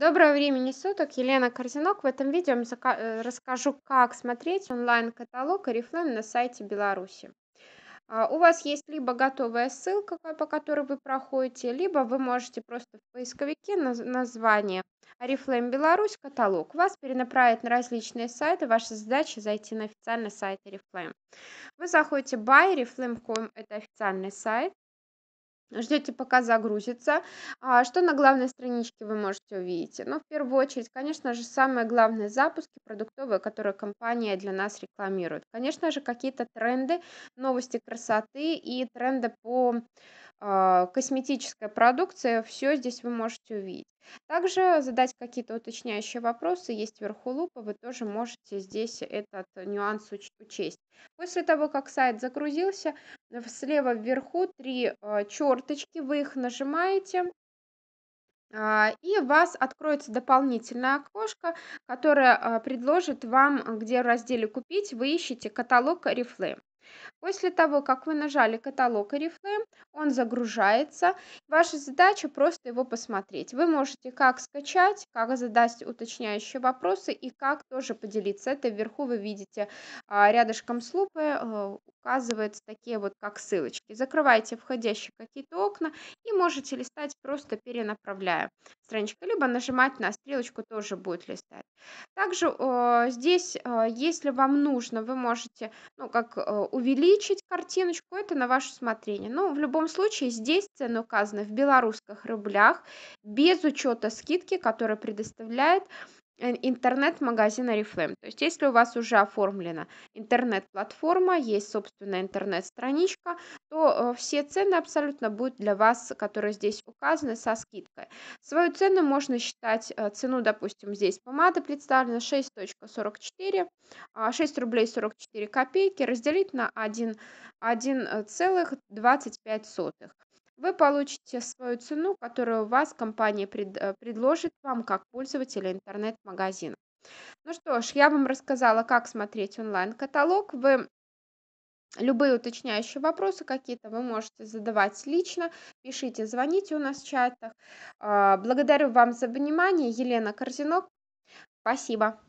Доброго времени суток, Елена Корзинок. В этом видео я э, расскажу, как смотреть онлайн-каталог Oriflame на сайте Беларуси. А, у вас есть либо готовая ссылка, по которой вы проходите, либо вы можете просто в поисковике название Oriflame Беларусь каталог. Вас перенаправит на различные сайты. Ваша задача зайти на официальный сайт Oriflame. Вы заходите by oriflame.com, это официальный сайт. Ждете, типа, пока загрузится. А что на главной страничке вы можете увидеть? Ну, в первую очередь, конечно же, самые главные запуски продуктовые, которые компания для нас рекламирует. Конечно же, какие-то тренды, новости красоты и тренды по э, косметической продукции. Все здесь вы можете увидеть. Также задать какие-то уточняющие вопросы есть вверху лупа, вы тоже можете здесь этот нюанс уч учесть. После того, как сайт загрузился, слева вверху три а, черточки, вы их нажимаете, а, и у вас откроется дополнительное окошко, которое а, предложит вам, где в разделе «Купить» вы ищете каталог Oriflame. После того, как вы нажали каталог Oriflame, он загружается. Ваша задача просто его посмотреть. Вы можете как скачать, как задать уточняющие вопросы и как тоже поделиться. Это вверху вы видите рядышком с лупой указываются такие вот как ссылочки. Закрываете входящие какие-то окна и можете листать просто перенаправляя страничку, либо нажимать на стрелочку тоже будет листать. Также э, здесь, э, если вам нужно, вы можете, ну, как э, увеличить картиночку, это на ваше усмотрение. Но в любом случае здесь цены указаны в белорусских рублях, без учета скидки, которая предоставляет интернет-магазин Oriflame. То есть, если у вас уже оформлена интернет-платформа, есть собственная интернет-страничка, то э, все цены абсолютно будут для вас, которые здесь указаны, со скидкой. Свою цену можно считать, э, цену, допустим, здесь помада представлена 6.44, 6 рублей 44 копейки, разделить на 1,25 э, сотых вы получите свою цену, которую у вас компания пред, э, предложит вам как пользователя интернет-магазина. Ну что ж, я вам рассказала, как смотреть онлайн-каталог. Вы Любые уточняющие вопросы какие-то вы можете задавать лично, пишите, звоните у нас в чатах. А, благодарю вам за внимание. Елена Корзинок, спасибо.